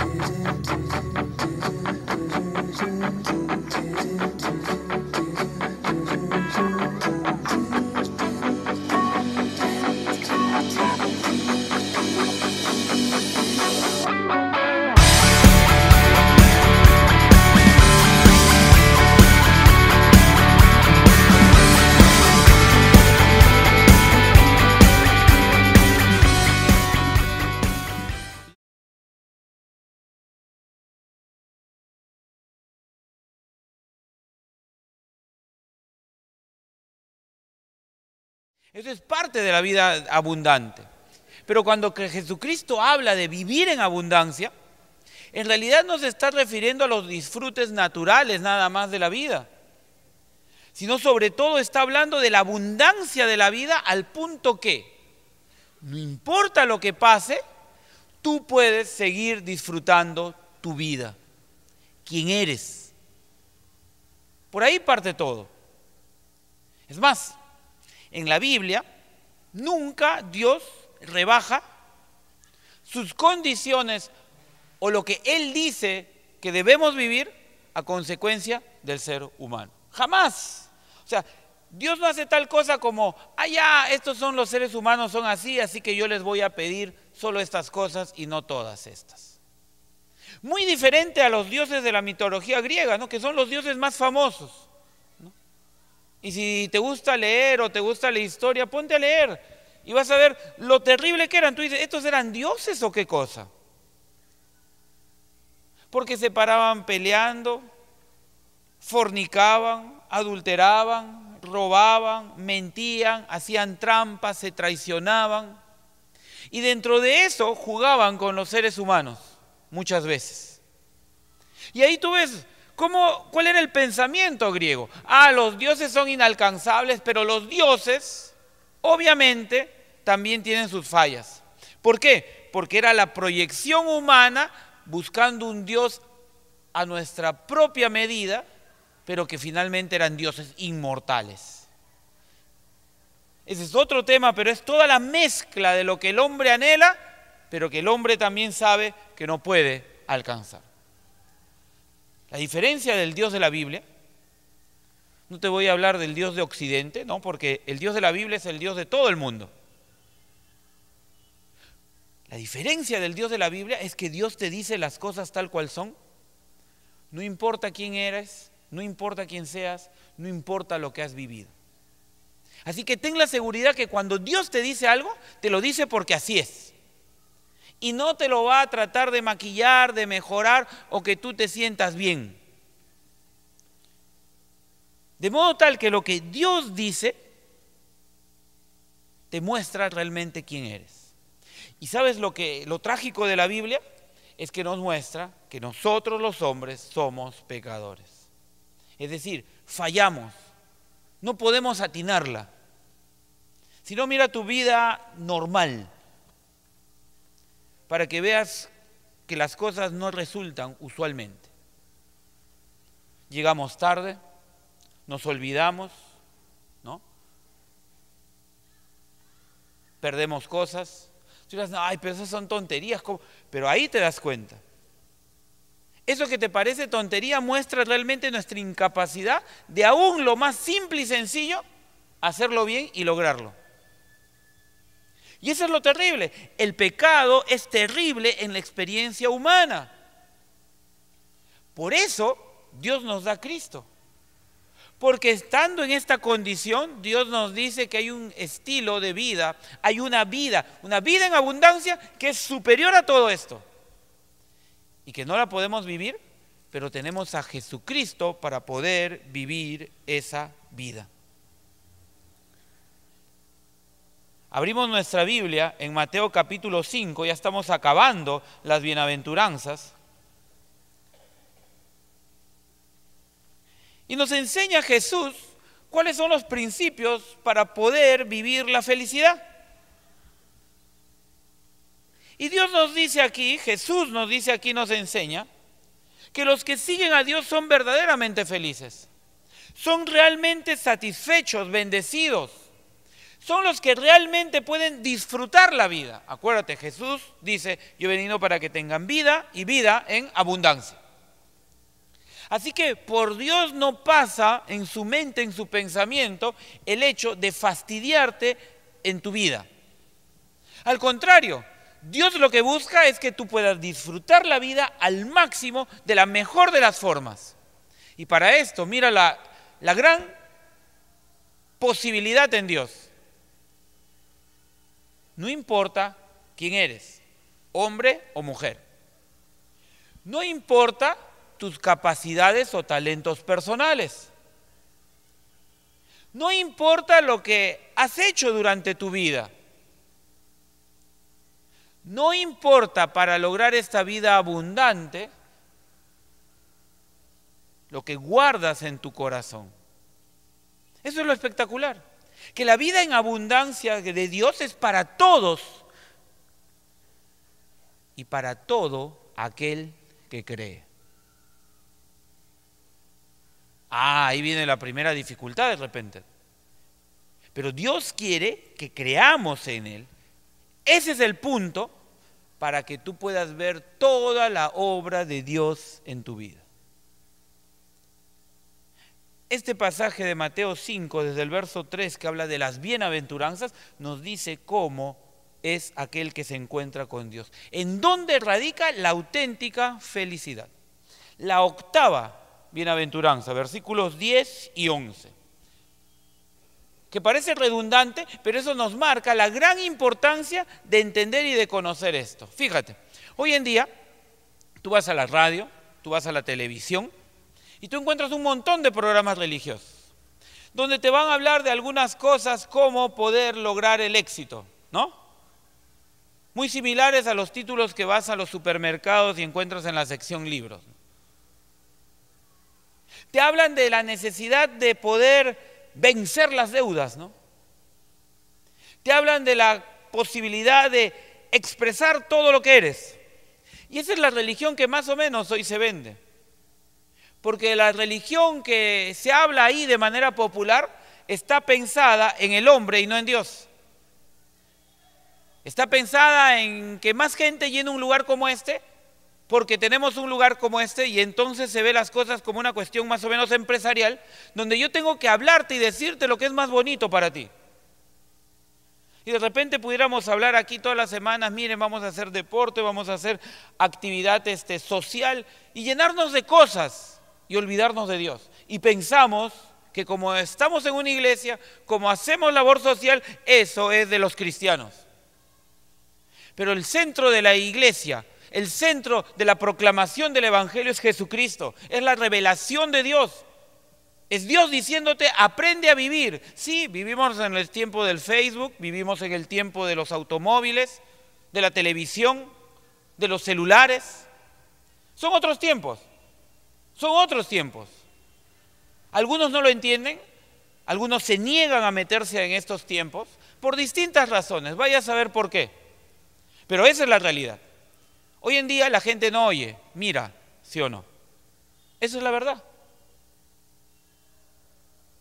Did it, did it, did it, did it, did it, Eso es parte de la vida abundante. Pero cuando Jesucristo habla de vivir en abundancia, en realidad no se está refiriendo a los disfrutes naturales nada más de la vida, sino sobre todo está hablando de la abundancia de la vida al punto que, no importa lo que pase, tú puedes seguir disfrutando tu vida, quién eres. Por ahí parte todo. Es más, en la Biblia, nunca Dios rebaja sus condiciones o lo que Él dice que debemos vivir a consecuencia del ser humano. Jamás. O sea, Dios no hace tal cosa como, ah, ya, estos son los seres humanos, son así, así que yo les voy a pedir solo estas cosas y no todas estas. Muy diferente a los dioses de la mitología griega, ¿no? que son los dioses más famosos. Y si te gusta leer o te gusta la historia, ponte a leer y vas a ver lo terrible que eran. Tú dices, ¿estos eran dioses o qué cosa? Porque se paraban peleando, fornicaban, adulteraban, robaban, mentían, hacían trampas, se traicionaban. Y dentro de eso jugaban con los seres humanos, muchas veces. Y ahí tú ves ¿Cuál era el pensamiento griego? Ah, los dioses son inalcanzables, pero los dioses, obviamente, también tienen sus fallas. ¿Por qué? Porque era la proyección humana buscando un dios a nuestra propia medida, pero que finalmente eran dioses inmortales. Ese es otro tema, pero es toda la mezcla de lo que el hombre anhela, pero que el hombre también sabe que no puede alcanzar. La diferencia del Dios de la Biblia, no te voy a hablar del Dios de Occidente, no, porque el Dios de la Biblia es el Dios de todo el mundo. La diferencia del Dios de la Biblia es que Dios te dice las cosas tal cual son. No importa quién eres, no importa quién seas, no importa lo que has vivido. Así que ten la seguridad que cuando Dios te dice algo, te lo dice porque así es y no te lo va a tratar de maquillar, de mejorar o que tú te sientas bien. De modo tal que lo que Dios dice te muestra realmente quién eres. Y sabes lo que lo trágico de la Biblia es que nos muestra que nosotros los hombres somos pecadores. Es decir, fallamos. No podemos atinarla. Si no mira tu vida normal, para que veas que las cosas no resultan usualmente. Llegamos tarde, nos olvidamos, ¿no? Perdemos cosas. Tú dirás, ay, pero esas son tonterías. Pero ahí te das cuenta. Eso que te parece tontería muestra realmente nuestra incapacidad de aún lo más simple y sencillo hacerlo bien y lograrlo. Y eso es lo terrible. El pecado es terrible en la experiencia humana. Por eso Dios nos da Cristo. Porque estando en esta condición, Dios nos dice que hay un estilo de vida, hay una vida, una vida en abundancia que es superior a todo esto. Y que no la podemos vivir, pero tenemos a Jesucristo para poder vivir esa vida. Abrimos nuestra Biblia en Mateo capítulo 5, ya estamos acabando las bienaventuranzas. Y nos enseña Jesús cuáles son los principios para poder vivir la felicidad. Y Dios nos dice aquí, Jesús nos dice aquí, nos enseña, que los que siguen a Dios son verdaderamente felices, son realmente satisfechos, bendecidos son los que realmente pueden disfrutar la vida. Acuérdate, Jesús dice, yo he venido para que tengan vida y vida en abundancia. Así que por Dios no pasa en su mente, en su pensamiento, el hecho de fastidiarte en tu vida. Al contrario, Dios lo que busca es que tú puedas disfrutar la vida al máximo de la mejor de las formas. Y para esto, mira la, la gran posibilidad en Dios. No importa quién eres, hombre o mujer. No importa tus capacidades o talentos personales. No importa lo que has hecho durante tu vida. No importa para lograr esta vida abundante lo que guardas en tu corazón. Eso es lo espectacular que la vida en abundancia de Dios es para todos y para todo aquel que cree. Ah, ahí viene la primera dificultad de repente. Pero Dios quiere que creamos en Él. Ese es el punto para que tú puedas ver toda la obra de Dios en tu vida. Este pasaje de Mateo 5, desde el verso 3, que habla de las bienaventuranzas, nos dice cómo es aquel que se encuentra con Dios. ¿En dónde radica la auténtica felicidad? La octava bienaventuranza, versículos 10 y 11 que parece redundante, pero eso nos marca la gran importancia de entender y de conocer esto. Fíjate, hoy en día tú vas a la radio, tú vas a la televisión y tú encuentras un montón de programas religiosos donde te van a hablar de algunas cosas como poder lograr el éxito, ¿no? Muy similares a los títulos que vas a los supermercados y encuentras en la sección libros. Te hablan de la necesidad de poder vencer las deudas, ¿no? Te hablan de la posibilidad de expresar todo lo que eres. Y esa es la religión que más o menos hoy se vende porque la religión que se habla ahí de manera popular está pensada en el hombre y no en Dios. Está pensada en que más gente llene un lugar como este, porque tenemos un lugar como este y entonces se ve las cosas como una cuestión más o menos empresarial, donde yo tengo que hablarte y decirte lo que es más bonito para ti. Y de repente pudiéramos hablar aquí todas las semanas, miren, vamos a hacer deporte, vamos a hacer actividad este, social y llenarnos de cosas y olvidarnos de Dios. Y pensamos que como estamos en una iglesia, como hacemos labor social, eso es de los cristianos. Pero el centro de la iglesia, el centro de la proclamación del Evangelio es Jesucristo, es la revelación de Dios. Es Dios diciéndote, aprende a vivir. Sí, vivimos en el tiempo del Facebook, vivimos en el tiempo de los automóviles, de la televisión, de los celulares. Son otros tiempos. Son otros tiempos. Algunos no lo entienden, algunos se niegan a meterse en estos tiempos por distintas razones, vaya a saber por qué. Pero esa es la realidad. Hoy en día la gente no oye, mira, sí o no. Esa es la verdad.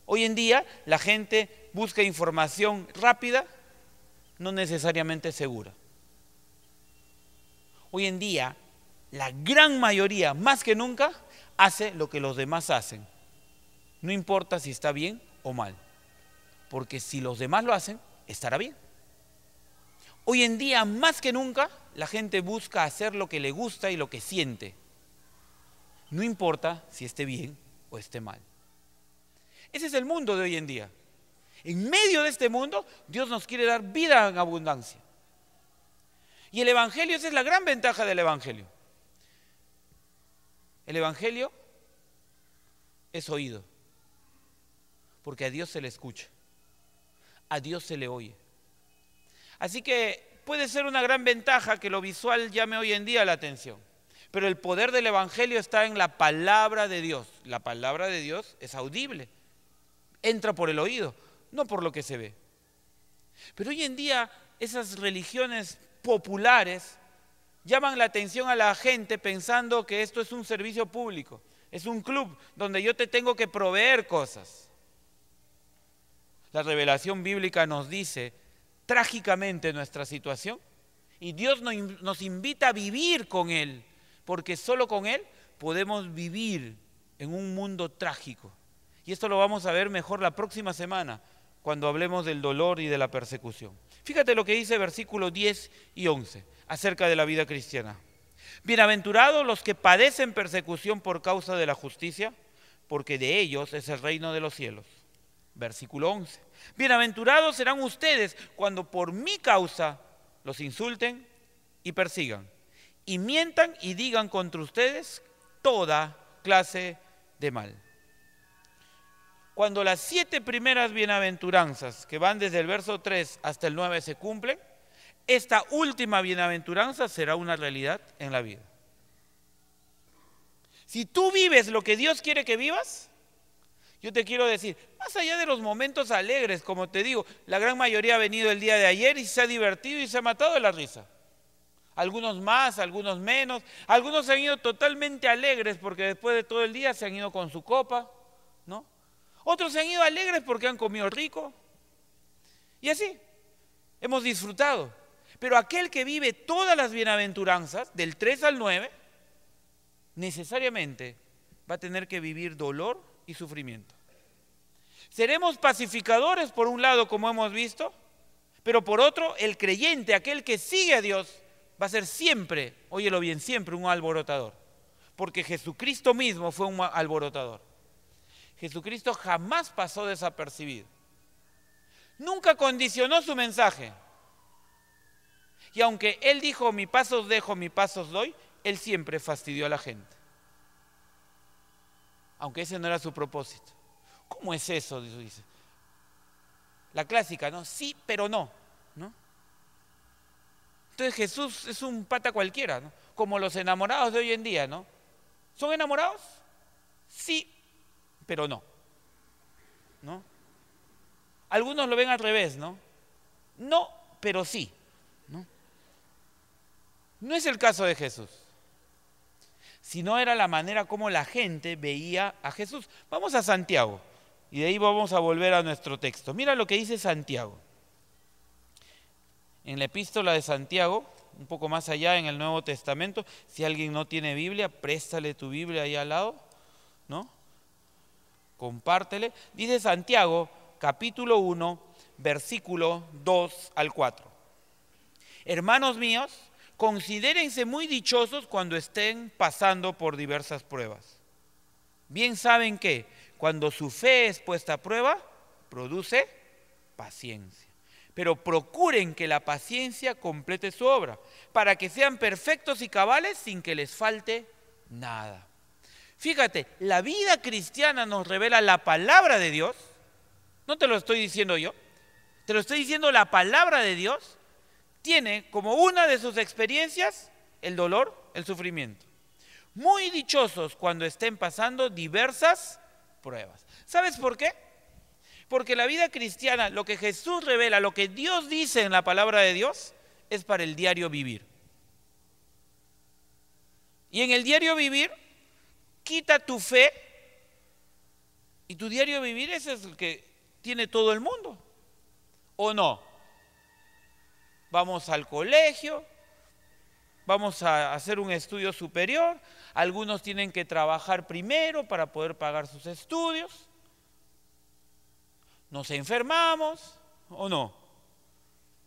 Hoy en día la gente busca información rápida, no necesariamente segura. Hoy en día la gran mayoría, más que nunca, hace lo que los demás hacen. No importa si está bien o mal. Porque si los demás lo hacen, estará bien. Hoy en día, más que nunca, la gente busca hacer lo que le gusta y lo que siente. No importa si esté bien o esté mal. Ese es el mundo de hoy en día. En medio de este mundo, Dios nos quiere dar vida en abundancia. Y el Evangelio, esa es la gran ventaja del Evangelio. El Evangelio es oído, porque a Dios se le escucha, a Dios se le oye. Así que puede ser una gran ventaja que lo visual llame hoy en día la atención, pero el poder del Evangelio está en la palabra de Dios. La palabra de Dios es audible, entra por el oído, no por lo que se ve. Pero hoy en día esas religiones populares llaman la atención a la gente pensando que esto es un servicio público, es un club donde yo te tengo que proveer cosas. La revelación bíblica nos dice trágicamente nuestra situación y Dios nos invita a vivir con Él, porque solo con Él podemos vivir en un mundo trágico. Y esto lo vamos a ver mejor la próxima semana cuando hablemos del dolor y de la persecución. Fíjate lo que dice versículo 10 y 11 acerca de la vida cristiana. Bienaventurados los que padecen persecución por causa de la justicia, porque de ellos es el reino de los cielos. Versículo 11. Bienaventurados serán ustedes cuando por mi causa los insulten y persigan, y mientan y digan contra ustedes toda clase de mal cuando las siete primeras bienaventuranzas, que van desde el verso 3 hasta el 9, se cumplen, esta última bienaventuranza será una realidad en la vida. Si tú vives lo que Dios quiere que vivas, yo te quiero decir, más allá de los momentos alegres, como te digo, la gran mayoría ha venido el día de ayer y se ha divertido y se ha matado de la risa. Algunos más, algunos menos, algunos se han ido totalmente alegres porque después de todo el día se han ido con su copa, otros se han ido alegres porque han comido rico. Y así, hemos disfrutado. Pero aquel que vive todas las bienaventuranzas, del 3 al 9, necesariamente va a tener que vivir dolor y sufrimiento. Seremos pacificadores por un lado, como hemos visto, pero por otro, el creyente, aquel que sigue a Dios, va a ser siempre, óyelo bien, siempre un alborotador. Porque Jesucristo mismo fue un alborotador. Jesucristo jamás pasó desapercibido. Nunca condicionó su mensaje. Y aunque él dijo, mi os dejo, mi os doy, él siempre fastidió a la gente. Aunque ese no era su propósito. ¿Cómo es eso? Dice. La clásica, ¿no? Sí, pero no. ¿no? Entonces Jesús es un pata cualquiera, ¿no? como los enamorados de hoy en día, ¿no? ¿Son enamorados? Sí, pero no. ¿No? Algunos lo ven al revés, ¿no? No, pero sí. ¿no? no es el caso de Jesús, sino era la manera como la gente veía a Jesús. Vamos a Santiago y de ahí vamos a volver a nuestro texto. Mira lo que dice Santiago. En la epístola de Santiago, un poco más allá en el Nuevo Testamento, si alguien no tiene Biblia, préstale tu Biblia ahí al lado, ¿no? compártele. Dice Santiago capítulo 1, versículo 2 al 4. Hermanos míos, considérense muy dichosos cuando estén pasando por diversas pruebas. Bien saben que cuando su fe es puesta a prueba, produce paciencia. Pero procuren que la paciencia complete su obra, para que sean perfectos y cabales sin que les falte nada. Fíjate, la vida cristiana nos revela la palabra de Dios. No te lo estoy diciendo yo. Te lo estoy diciendo la palabra de Dios. Tiene como una de sus experiencias el dolor, el sufrimiento. Muy dichosos cuando estén pasando diversas pruebas. ¿Sabes por qué? Porque la vida cristiana, lo que Jesús revela, lo que Dios dice en la palabra de Dios, es para el diario vivir. Y en el diario vivir quita tu fe y tu diario de vivir, ese es el que tiene todo el mundo. ¿O no? Vamos al colegio, vamos a hacer un estudio superior, algunos tienen que trabajar primero para poder pagar sus estudios, nos enfermamos, ¿o no?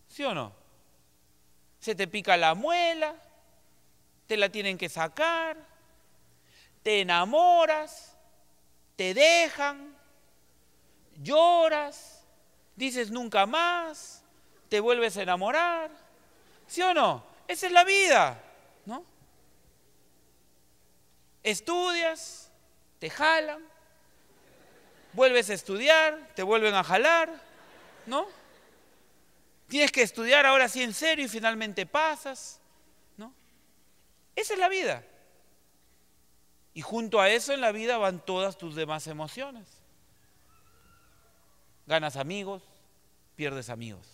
¿Sí o no? Se te pica la muela, te la tienen que sacar, te enamoras, te dejan, lloras, dices nunca más, te vuelves a enamorar. ¿Sí o no? Esa es la vida, ¿no? Estudias, te jalan, vuelves a estudiar, te vuelven a jalar, ¿no? Tienes que estudiar ahora sí en serio y finalmente pasas, ¿no? Esa es la vida. Y junto a eso en la vida van todas tus demás emociones. Ganas amigos, pierdes amigos.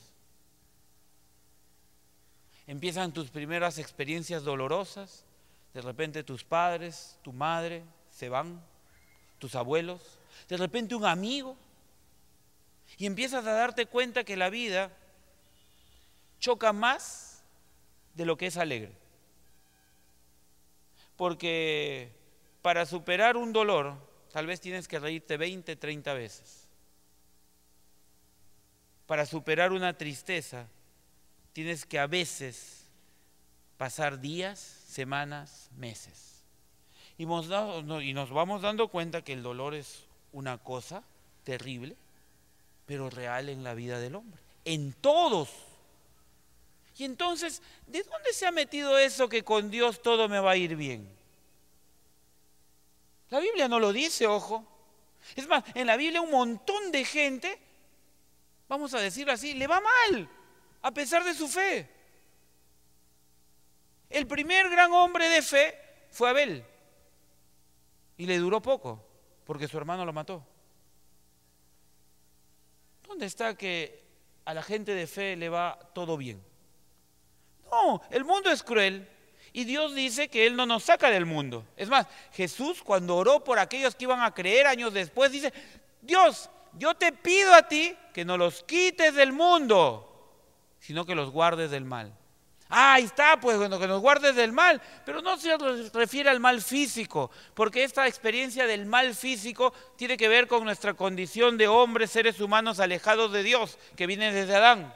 Empiezan tus primeras experiencias dolorosas. De repente tus padres, tu madre se van, tus abuelos. De repente un amigo. Y empiezas a darte cuenta que la vida choca más de lo que es alegre. Porque para superar un dolor, tal vez tienes que reírte 20, 30 veces. Para superar una tristeza, tienes que a veces pasar días, semanas, meses. Y nos, y nos vamos dando cuenta que el dolor es una cosa terrible, pero real en la vida del hombre, en todos. Y entonces, ¿de dónde se ha metido eso que con Dios todo me va a ir bien? La Biblia no lo dice, ojo. Es más, en la Biblia un montón de gente, vamos a decirlo así, le va mal, a pesar de su fe. El primer gran hombre de fe fue Abel. Y le duró poco, porque su hermano lo mató. ¿Dónde está que a la gente de fe le va todo bien? No, el mundo es cruel. Y Dios dice que Él no nos saca del mundo. Es más, Jesús cuando oró por aquellos que iban a creer años después, dice, Dios, yo te pido a ti que no los quites del mundo, sino que los guardes del mal. Ah, ahí está, pues bueno, que nos guardes del mal, pero no se refiere al mal físico, porque esta experiencia del mal físico tiene que ver con nuestra condición de hombres, seres humanos alejados de Dios, que viene desde Adán.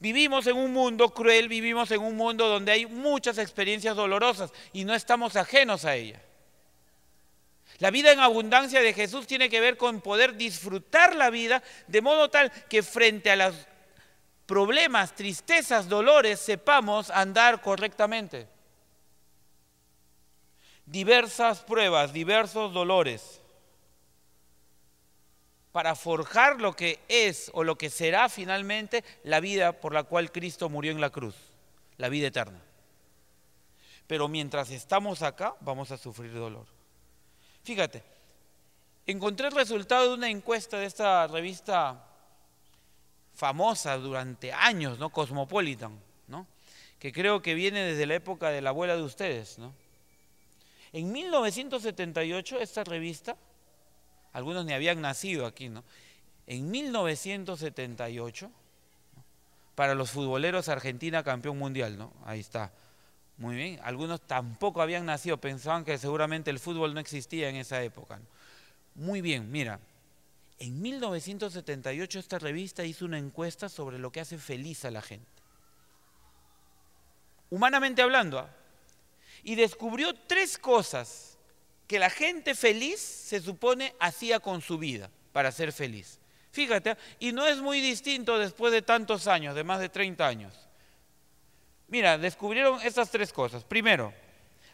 Vivimos en un mundo cruel, vivimos en un mundo donde hay muchas experiencias dolorosas y no estamos ajenos a ella. La vida en abundancia de Jesús tiene que ver con poder disfrutar la vida de modo tal que frente a los problemas, tristezas, dolores, sepamos andar correctamente. Diversas pruebas, diversos dolores para forjar lo que es o lo que será finalmente la vida por la cual Cristo murió en la cruz, la vida eterna. Pero mientras estamos acá vamos a sufrir dolor. Fíjate, encontré el resultado de una encuesta de esta revista famosa durante años, ¿no? Cosmopolitan, ¿no? Que creo que viene desde la época de la abuela de ustedes, ¿no? En 1978 esta revista algunos ni habían nacido aquí, ¿no? En 1978, para los futboleros Argentina campeón mundial, ¿no? Ahí está. Muy bien, algunos tampoco habían nacido, pensaban que seguramente el fútbol no existía en esa época. Muy bien, mira, en 1978 esta revista hizo una encuesta sobre lo que hace feliz a la gente. Humanamente hablando, ¿ah? y descubrió tres cosas que la gente feliz se supone hacía con su vida para ser feliz. Fíjate, y no es muy distinto después de tantos años, de más de 30 años. Mira, descubrieron estas tres cosas. Primero,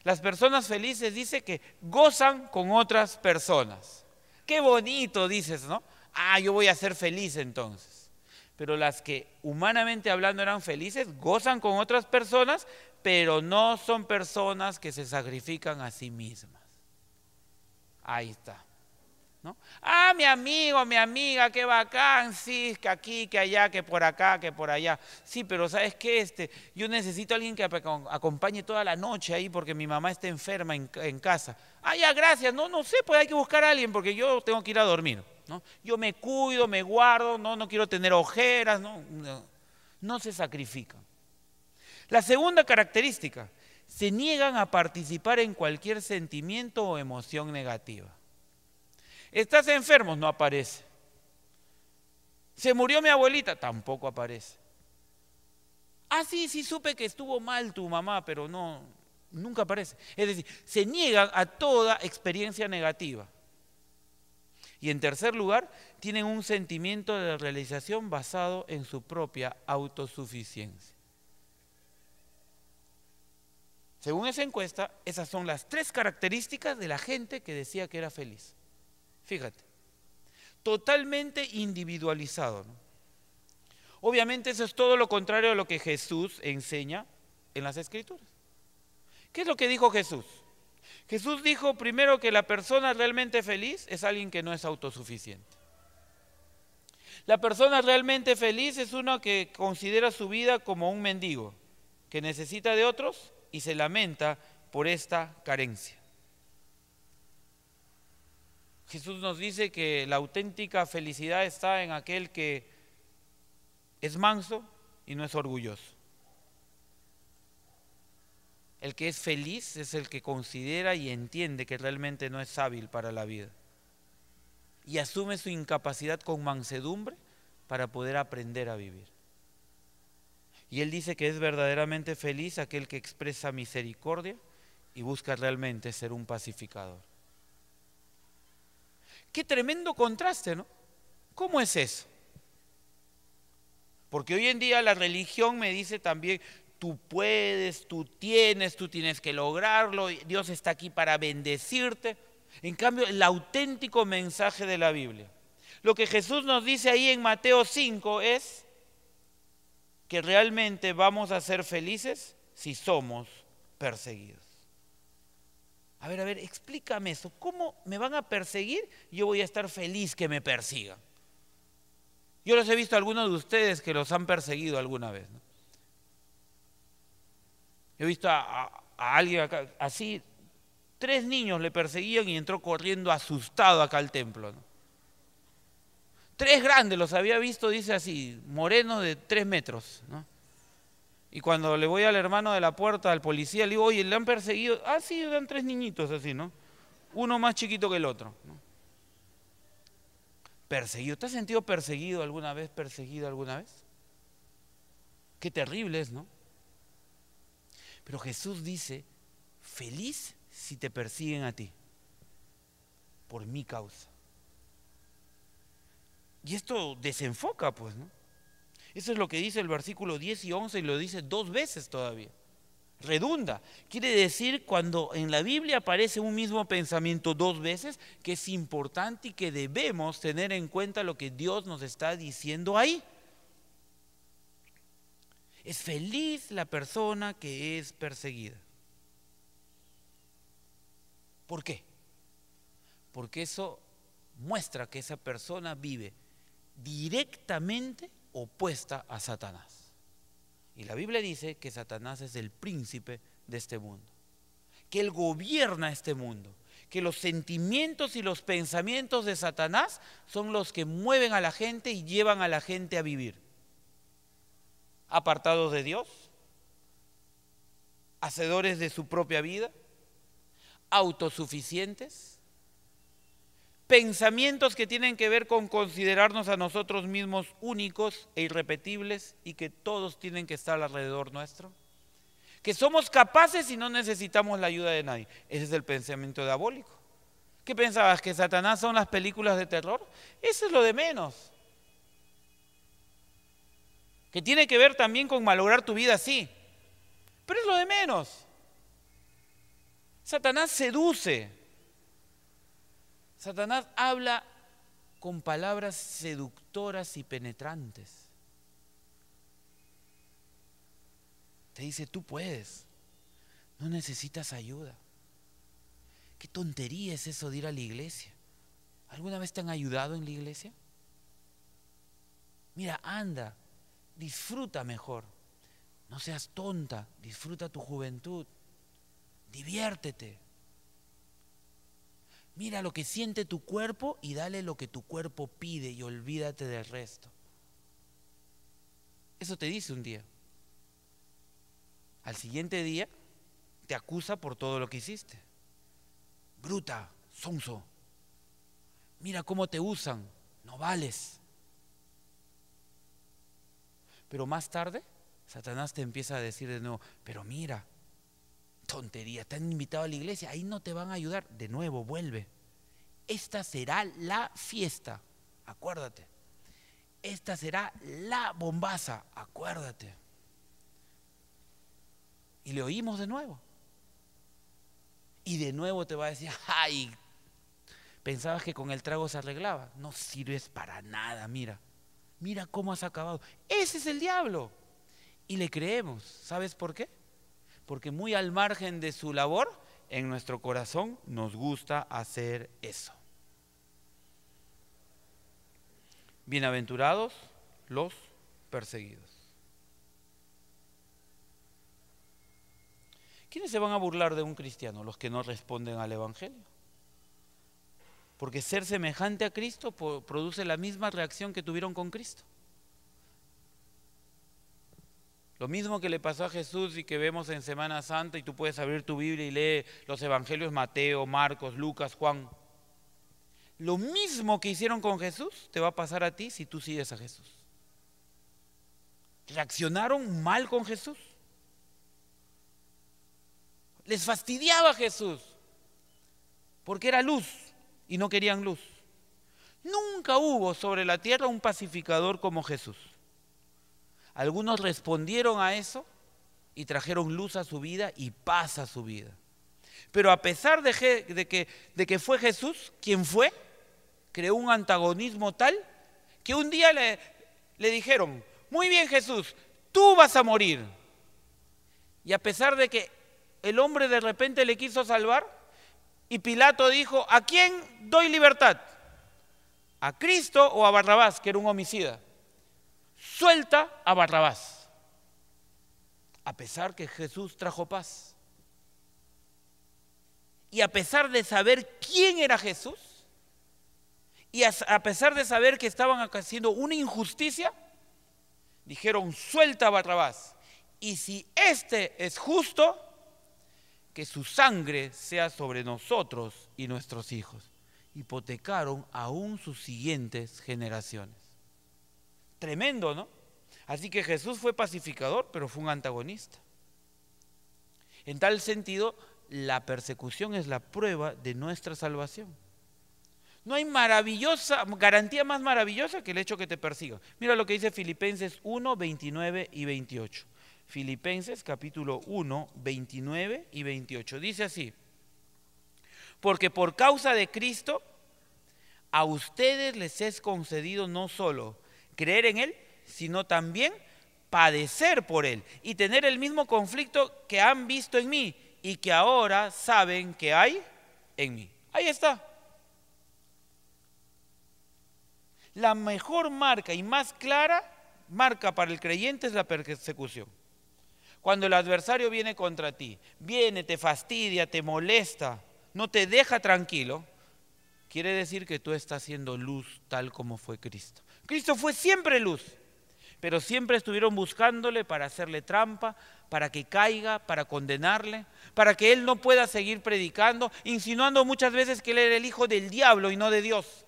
las personas felices dice que gozan con otras personas. Qué bonito dices, ¿no? Ah, yo voy a ser feliz entonces. Pero las que humanamente hablando eran felices, gozan con otras personas, pero no son personas que se sacrifican a sí mismas. Ahí está. ¿No? Ah, mi amigo, mi amiga, qué bacán, sí, que aquí, que allá, que por acá, que por allá. Sí, pero ¿sabes qué? Este, yo necesito a alguien que acompañe toda la noche ahí porque mi mamá está enferma en, casa. Ah, ya, gracias. No, no sé, pues hay que buscar a alguien porque yo tengo que ir a dormir. ¿no? Yo me cuido, me guardo, no, no quiero tener ojeras, no, no, se sacrifica. La segunda característica se niegan a participar en cualquier sentimiento o emoción negativa. Estás enfermo, no aparece. Se murió mi abuelita, tampoco aparece. Ah, sí, sí supe que estuvo mal tu mamá, pero no, nunca aparece. Es decir, se niegan a toda experiencia negativa. Y en tercer lugar, tienen un sentimiento de realización basado en su propia autosuficiencia. Según esa encuesta, esas son las tres características de la gente que decía que era feliz. Fíjate, totalmente individualizado. ¿no? Obviamente eso es todo lo contrario a lo que Jesús enseña en las escrituras. ¿Qué es lo que dijo Jesús? Jesús dijo primero que la persona realmente feliz es alguien que no es autosuficiente. La persona realmente feliz es una que considera su vida como un mendigo, que necesita de otros y se lamenta por esta carencia. Jesús nos dice que la auténtica felicidad está en aquel que es manso y no es orgulloso. El que es feliz es el que considera y entiende que realmente no es hábil para la vida. Y asume su incapacidad con mansedumbre para poder aprender a vivir. Y él dice que es verdaderamente feliz aquel que expresa misericordia y busca realmente ser un pacificador. Qué tremendo contraste, ¿no? ¿Cómo es eso? Porque hoy en día la religión me dice también, tú puedes, tú tienes, tú tienes que lograrlo, Dios está aquí para bendecirte. En cambio, el auténtico mensaje de la Biblia. Lo que Jesús nos dice ahí en Mateo 5 es, que realmente vamos a ser felices si somos perseguidos. A ver, a ver, explícame eso. ¿Cómo me van a perseguir? Yo voy a estar feliz que me persigan. Yo los he visto a algunos de ustedes que los han perseguido alguna vez. ¿no? He visto a, alguien acá, así, tres niños le perseguían y entró corriendo asustado acá al templo. ¿no? Tres grandes los había visto, dice así, moreno de tres metros. ¿no? Y cuando le voy al hermano de la puerta, al policía, le digo, oye, le han perseguido. Ah, sí, eran tres niñitos así, ¿no? Uno más chiquito que el otro. Perseguido. ¿Te has sentido perseguido alguna vez, perseguido alguna vez? Qué terrible es, ¿no? Pero Jesús dice, feliz si te persiguen a ti, por mi causa. Y esto desenfoca, pues, ¿no? Eso es lo que dice el versículo 10 y 11 y lo dice dos veces todavía. Redunda. Quiere decir cuando en la Biblia aparece un mismo pensamiento dos veces, que es importante y que debemos tener en cuenta lo que Dios nos está diciendo ahí. Es feliz la persona que es perseguida. ¿Por qué? Porque eso muestra que esa persona vive directamente opuesta a Satanás. Y la Biblia dice que Satanás es el príncipe de este mundo, que él gobierna este mundo, que los sentimientos y los pensamientos de Satanás son los que mueven a la gente y llevan a la gente a vivir apartados de Dios, hacedores de su propia vida, autosuficientes, pensamientos que tienen que ver con considerarnos a nosotros mismos únicos e irrepetibles y que todos tienen que estar alrededor nuestro? Que somos capaces y no necesitamos la ayuda de nadie. Ese es el pensamiento diabólico. ¿Qué pensabas? ¿Que Satanás son las películas de terror? Eso es lo de menos. Que tiene que ver también con malograr tu vida, sí. Pero es lo de menos. Satanás seduce, Satanás habla con palabras seductoras y penetrantes. Te dice, tú puedes, no necesitas ayuda. ¿Qué tontería es eso de ir a la iglesia? ¿Alguna vez te han ayudado en la iglesia? Mira, anda, disfruta mejor. No seas tonta, disfruta tu juventud, diviértete. Mira lo que siente tu cuerpo y dale lo que tu cuerpo pide y olvídate del resto. Eso te dice un día. Al siguiente día te acusa por todo lo que hiciste. Bruta, sonso. Mira cómo te usan, no vales. Pero más tarde, Satanás te empieza a decir de nuevo, pero mira, tontería, han invitado a la iglesia, ahí no te van a ayudar. De nuevo, vuelve. Esta será la fiesta, acuérdate. Esta será la bombaza, acuérdate. Y le oímos de nuevo. Y de nuevo te va a decir, ay, pensabas que con el trago se arreglaba. No sirves para nada, mira. Mira cómo has acabado. Ese es el diablo. Y le creemos. ¿Sabes por qué? porque muy al margen de su labor, en nuestro corazón nos gusta hacer eso. Bienaventurados los perseguidos. ¿Quiénes se van a burlar de un cristiano? Los que no responden al Evangelio. Porque ser semejante a Cristo produce la misma reacción que tuvieron con Cristo. Lo mismo que le pasó a Jesús y que vemos en Semana Santa y tú puedes abrir tu Biblia y leer los evangelios Mateo, Marcos, Lucas, Juan. Lo mismo que hicieron con Jesús te va a pasar a ti si tú sigues a Jesús. Reaccionaron mal con Jesús. Les fastidiaba a Jesús porque era luz y no querían luz. Nunca hubo sobre la tierra un pacificador como Jesús. Algunos respondieron a eso y trajeron luz a su vida y paz a su vida. Pero a pesar de, que, de que, fue Jesús quien fue, creó un antagonismo tal que un día le, le dijeron, muy bien Jesús, tú vas a morir. Y a pesar de que el hombre de repente le quiso salvar, y Pilato dijo, ¿a quién doy libertad? ¿A Cristo o a Barrabás, que era un homicida? suelta a Barrabás. A pesar que Jesús trajo paz. Y a pesar de saber quién era Jesús, y a pesar de saber que estaban haciendo una injusticia, dijeron, suelta a Barrabás. Y si este es justo, que su sangre sea sobre nosotros y nuestros hijos. Hipotecaron aún sus siguientes generaciones. Tremendo, ¿no? Así que Jesús fue pacificador, pero fue un antagonista. En tal sentido, la persecución es la prueba de nuestra salvación. No hay maravillosa, garantía más maravillosa que el hecho que te persiga. Mira lo que dice Filipenses 1, 29 y 28. Filipenses capítulo 1, 29 y 28. Dice así, porque por causa de Cristo, a ustedes les es concedido no solo creer en Él, sino también padecer por Él y tener el mismo conflicto que han visto en mí y que ahora saben que hay en mí. Ahí está. La mejor marca y más clara marca para el creyente es la persecución. Cuando el adversario viene contra ti, viene, te fastidia, te molesta, no te deja tranquilo, quiere decir que tú estás siendo luz tal como fue Cristo. Cristo fue siempre luz, pero siempre estuvieron buscándole para hacerle trampa, para que caiga, para condenarle, para que él no pueda seguir predicando, insinuando muchas veces que él era el hijo del diablo y no de Dios.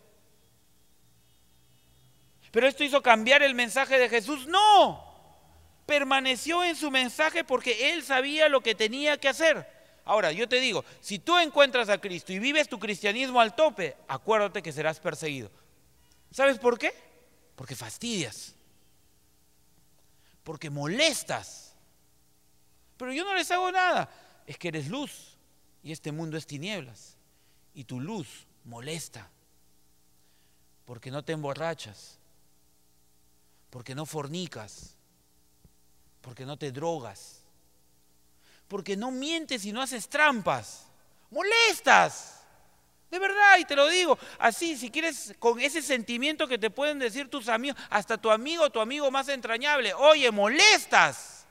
Pero esto hizo cambiar el mensaje de Jesús. No, permaneció en su mensaje porque él sabía lo que tenía que hacer. Ahora, yo te digo, si tú encuentras a Cristo y vives tu cristianismo al tope, acuérdate que serás perseguido. ¿Sabes por qué? Porque fastidias. Porque molestas. Pero yo no les hago nada. Es que eres luz y este mundo es tinieblas. Y tu luz molesta. Porque no te emborrachas. Porque no fornicas. Porque no te drogas. Porque no mientes y no haces trampas. Molestas. De verdad, y te lo digo, así, si quieres, con ese sentimiento que te pueden decir tus amigos, hasta tu amigo, tu amigo más entrañable, oye, molestas.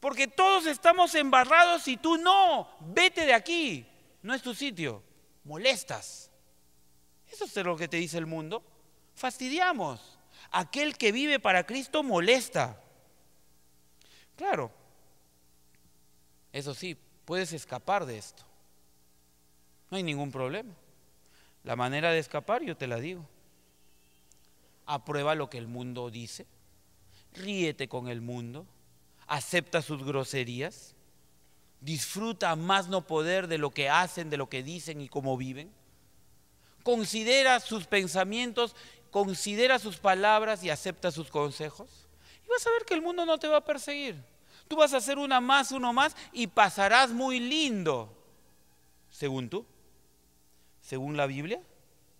Porque todos estamos embarrados y tú no, vete de aquí, no es tu sitio, molestas. Eso es lo que te dice el mundo. Fastidiamos. Aquel que vive para Cristo molesta. Claro, eso sí, puedes escapar de esto. No hay ningún problema. La manera de escapar, yo te la digo. Aprueba lo que el mundo dice, ríete con el mundo, acepta sus groserías, disfruta más no poder de lo que hacen, de lo que dicen y cómo viven. Considera sus pensamientos, considera sus palabras y acepta sus consejos. Y vas a ver que el mundo no te va a perseguir. Tú vas a hacer una más, uno más y pasarás muy lindo, según tú según la Biblia,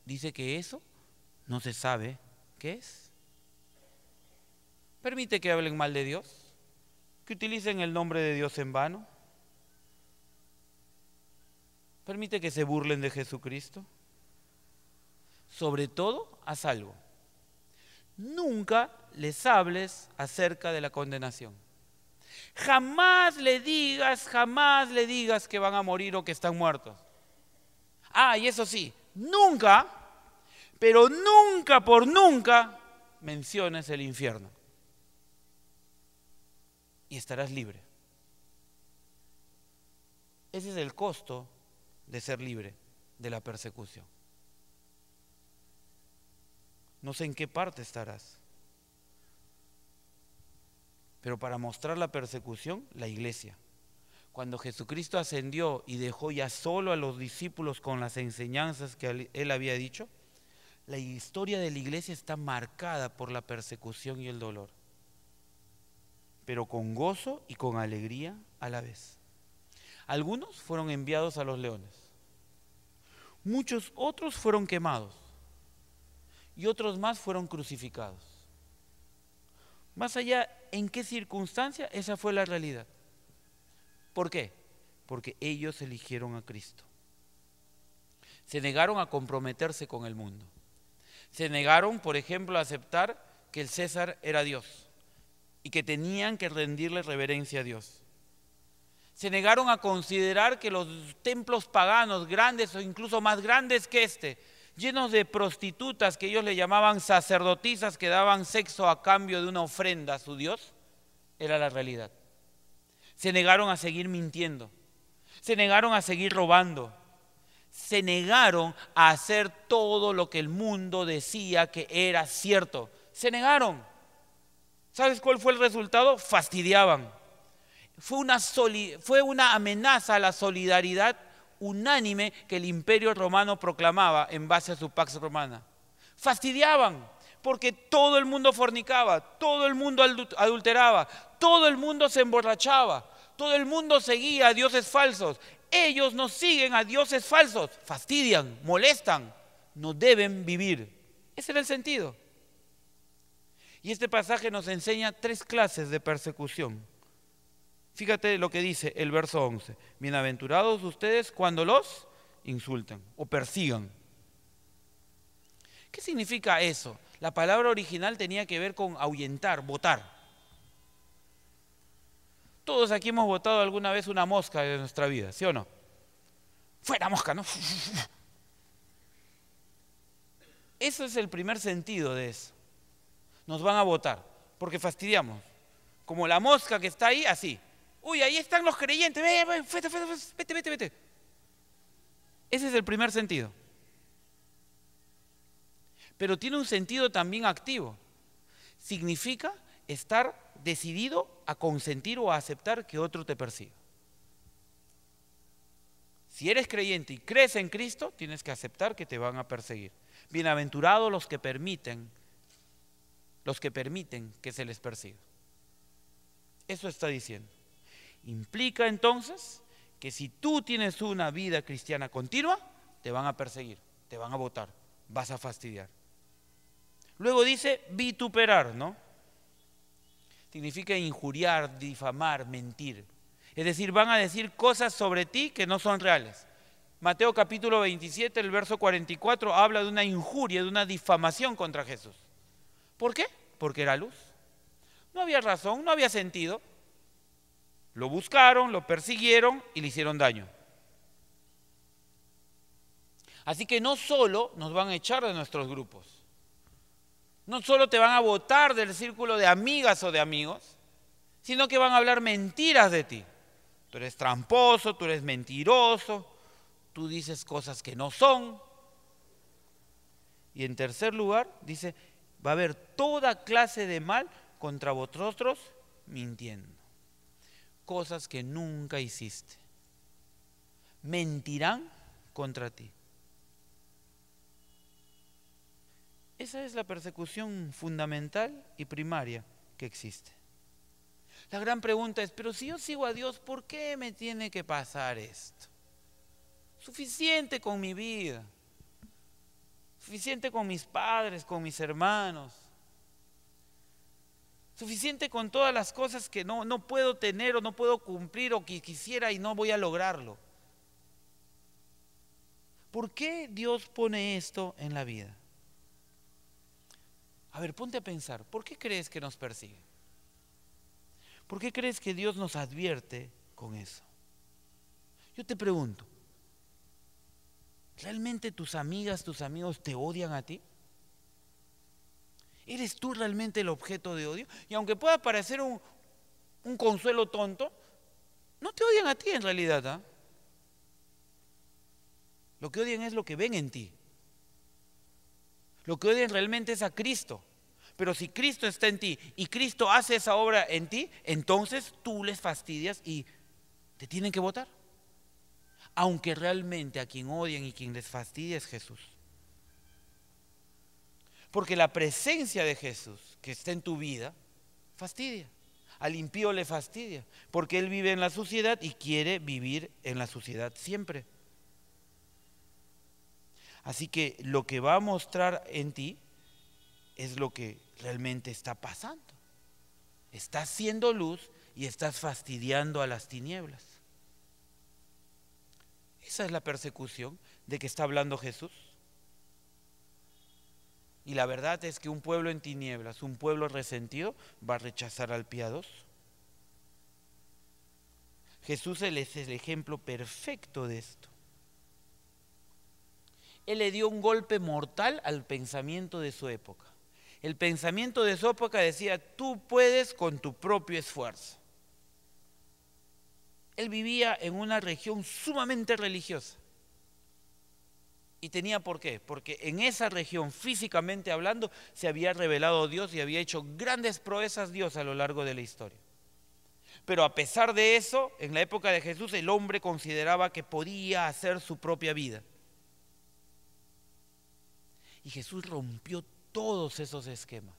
dice que eso no se sabe qué es. Permite que hablen mal de Dios, que utilicen el nombre de Dios en vano. Permite que se burlen de Jesucristo. Sobre todo, a salvo. Nunca les hables acerca de la condenación. Jamás le digas, jamás le digas que van a morir o que están muertos. Ah, y eso sí, nunca, pero nunca por nunca menciones el infierno. Y estarás libre. Ese es el costo de ser libre de la persecución. No sé en qué parte estarás. Pero para mostrar la persecución, la iglesia cuando Jesucristo ascendió y dejó ya solo a los discípulos con las enseñanzas que él había dicho, la historia de la iglesia está marcada por la persecución y el dolor, pero con gozo y con alegría a la vez. Algunos fueron enviados a los leones, muchos otros fueron quemados y otros más fueron crucificados. Más allá en qué circunstancia, esa fue la realidad. ¿Por qué? Porque ellos eligieron a Cristo. Se negaron a comprometerse con el mundo. Se negaron, por ejemplo, a aceptar que el César era Dios y que tenían que rendirle reverencia a Dios. Se negaron a considerar que los templos paganos, grandes o incluso más grandes que este, llenos de prostitutas que ellos le llamaban sacerdotisas que daban sexo a cambio de una ofrenda a su Dios, era la realidad. Se negaron a seguir mintiendo. Se negaron a seguir robando. Se negaron a hacer todo lo que el mundo decía que era cierto. Se negaron. ¿Sabes cuál fue el resultado? Fastidiaban. Fue una, amenaza a la solidaridad unánime que el imperio romano proclamaba en base a su pax romana. Fastidiaban porque todo el mundo fornicaba, todo el mundo adulteraba, todo el mundo se emborrachaba, todo el mundo seguía a dioses falsos. Ellos nos siguen a dioses falsos, fastidian, molestan, no deben vivir. Ese era el sentido. Y este pasaje nos enseña tres clases de persecución. Fíjate lo que dice el verso 11. Bienaventurados ustedes cuando los insultan o persigan. ¿Qué significa eso? La palabra original tenía que ver con ahuyentar, votar. Todos aquí hemos votado alguna vez una mosca de nuestra vida, ¿sí o no? Fuera mosca, ¿no? Eso es el primer sentido de eso. Nos van a votar, porque fastidiamos. Como la mosca que está ahí, así. Uy, ahí están los creyentes, vete, vete, vete, vete. Ese es el primer sentido pero tiene un sentido también activo. Significa estar decidido a consentir o a aceptar que otro te persiga. Si eres creyente y crees en Cristo, tienes que aceptar que te van a perseguir. Bienaventurados los que permiten, los que permiten que se les persiga. Eso está diciendo. Implica entonces que si tú tienes una vida cristiana continua, te van a perseguir, te van a votar, vas a fastidiar. Luego dice vituperar, ¿no? Significa injuriar, difamar, mentir. Es decir, van a decir cosas sobre ti que no son reales. Mateo capítulo 27, el verso 44, habla de una injuria, de una difamación contra Jesús. ¿Por qué? Porque era luz. No había razón, no había sentido. Lo buscaron, lo persiguieron y le hicieron daño. Así que no solo nos van a echar de nuestros grupos, no solo te van a votar del círculo de amigas o de amigos, sino que van a hablar mentiras de ti. Tú eres tramposo, tú eres mentiroso, tú dices cosas que no son. Y en tercer lugar, dice, va a haber toda clase de mal contra vosotros mintiendo. Cosas que nunca hiciste. Mentirán contra ti. Esa es la persecución fundamental y primaria que existe. La gran pregunta es, pero si yo sigo a Dios, ¿por qué me tiene que pasar esto? Suficiente con mi vida, suficiente con mis padres, con mis hermanos, suficiente con todas las cosas que no, no puedo tener o no puedo cumplir o que quisiera y no voy a lograrlo. ¿Por qué Dios pone esto en la vida? A ver, ponte a pensar, ¿por qué crees que nos persigue? ¿Por qué crees que Dios nos advierte con eso? Yo te pregunto, ¿realmente tus amigas, tus amigos te odian a ti? ¿Eres tú realmente el objeto de odio? Y aunque pueda parecer un, consuelo tonto, no te odian a ti en realidad. ¿ah? Lo que odian es lo que ven en ti. Lo que odian realmente es a Cristo. Pero si Cristo está en ti y Cristo hace esa obra en ti, entonces tú les fastidias y te tienen que votar. Aunque realmente a quien odian y quien les fastidia es Jesús. Porque la presencia de Jesús que está en tu vida fastidia. Al impío le fastidia. Porque él vive en la suciedad y quiere vivir en la suciedad siempre. Así que lo que va a mostrar en ti es lo que realmente está pasando. Estás siendo luz y estás fastidiando a las tinieblas. Esa es la persecución de que está hablando Jesús. Y la verdad es que un pueblo en tinieblas, un pueblo resentido, va a rechazar al piadoso. Jesús es el ejemplo perfecto de esto él le dio un golpe mortal al pensamiento de su época. El pensamiento de su época decía, tú puedes con tu propio esfuerzo. Él vivía en una región sumamente religiosa. Y tenía por qué, porque en esa región, físicamente hablando, se había revelado Dios y había hecho grandes proezas Dios a lo largo de la historia. Pero a pesar de eso, en la época de Jesús el hombre consideraba que podía hacer su propia vida. Y Jesús rompió todos esos esquemas.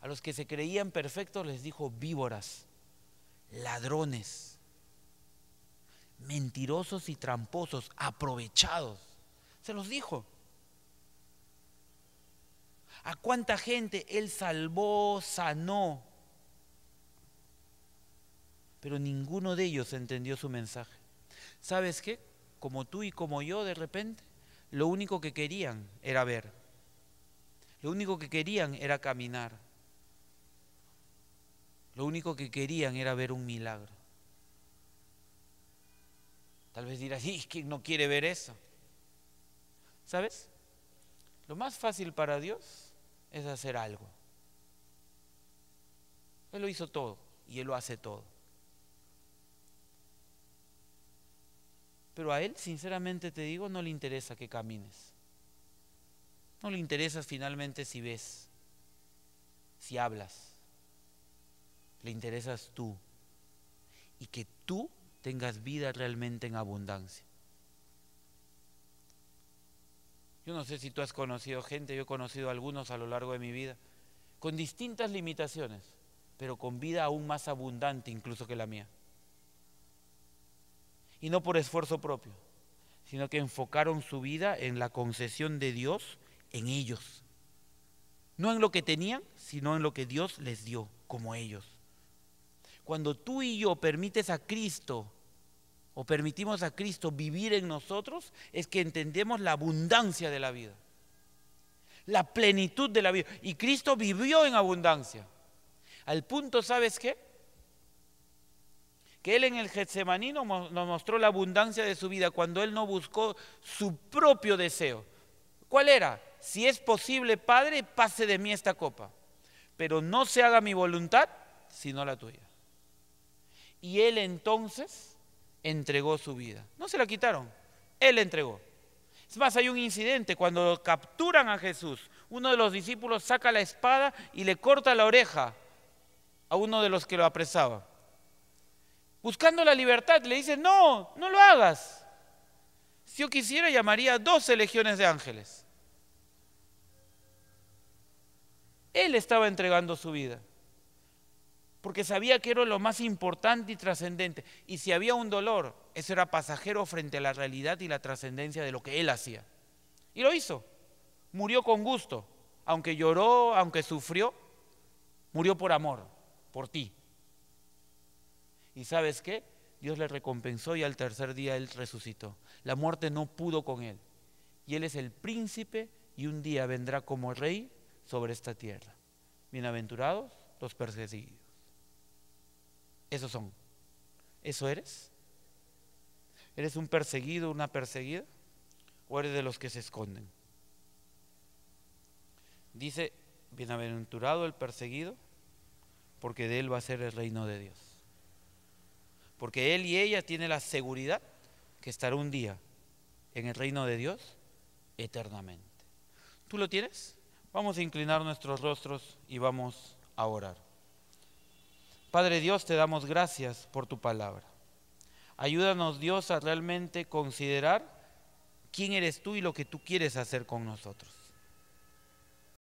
A los que se creían perfectos les dijo víboras, ladrones, mentirosos y tramposos, aprovechados. Se los dijo. ¿A cuánta gente Él salvó, sanó? Pero ninguno de ellos entendió su mensaje. ¿Sabes qué? Como tú y como yo, de repente, lo único que querían era ver, lo único que querían era caminar, lo único que querían era ver un milagro. Tal vez dirás, ¿y quién no quiere ver eso? ¿Sabes? Lo más fácil para Dios es hacer algo. Él lo hizo todo y Él lo hace todo. Pero a Él, sinceramente te digo, no le interesa que camines. No le interesa finalmente si ves, si hablas. Le interesas tú. Y que tú tengas vida realmente en abundancia. Yo no sé si tú has conocido gente, yo he conocido algunos a lo largo de mi vida, con distintas limitaciones, pero con vida aún más abundante incluso que la mía y no por esfuerzo propio, sino que enfocaron su vida en la concesión de Dios en ellos. No en lo que tenían, sino en lo que Dios les dio, como ellos. Cuando tú y yo permites a Cristo o permitimos a Cristo vivir en nosotros, es que entendemos la abundancia de la vida, la plenitud de la vida. Y Cristo vivió en abundancia. Al punto, ¿sabes qué? Él en el Getsemaní nos mostró la abundancia de su vida cuando Él no buscó su propio deseo. ¿Cuál era? Si es posible, Padre, pase de mí esta copa, pero no se haga mi voluntad, sino la tuya. Y Él entonces entregó su vida. No se la quitaron, Él entregó. Es más, hay un incidente cuando capturan a Jesús. Uno de los discípulos saca la espada y le corta la oreja a uno de los que lo apresaba buscando la libertad, le dice, no, no lo hagas. Si yo quisiera, llamaría a 12 legiones de ángeles. Él estaba entregando su vida, porque sabía que era lo más importante y trascendente. Y si había un dolor, eso era pasajero frente a la realidad y la trascendencia de lo que él hacía. Y lo hizo. Murió con gusto, aunque lloró, aunque sufrió, murió por amor, por ti. ¿Y sabes qué? Dios le recompensó y al tercer día él resucitó. La muerte no pudo con él. Y él es el príncipe y un día vendrá como rey sobre esta tierra. Bienaventurados los perseguidos. Esos son. ¿Eso eres? ¿Eres un perseguido, una perseguida? ¿O eres de los que se esconden? Dice, bienaventurado el perseguido, porque de él va a ser el reino de Dios porque él y ella tienen la seguridad que estará un día en el reino de Dios eternamente. ¿Tú lo tienes? Vamos a inclinar nuestros rostros y vamos a orar. Padre Dios, te damos gracias por tu palabra. Ayúdanos Dios a realmente considerar quién eres tú y lo que tú quieres hacer con nosotros.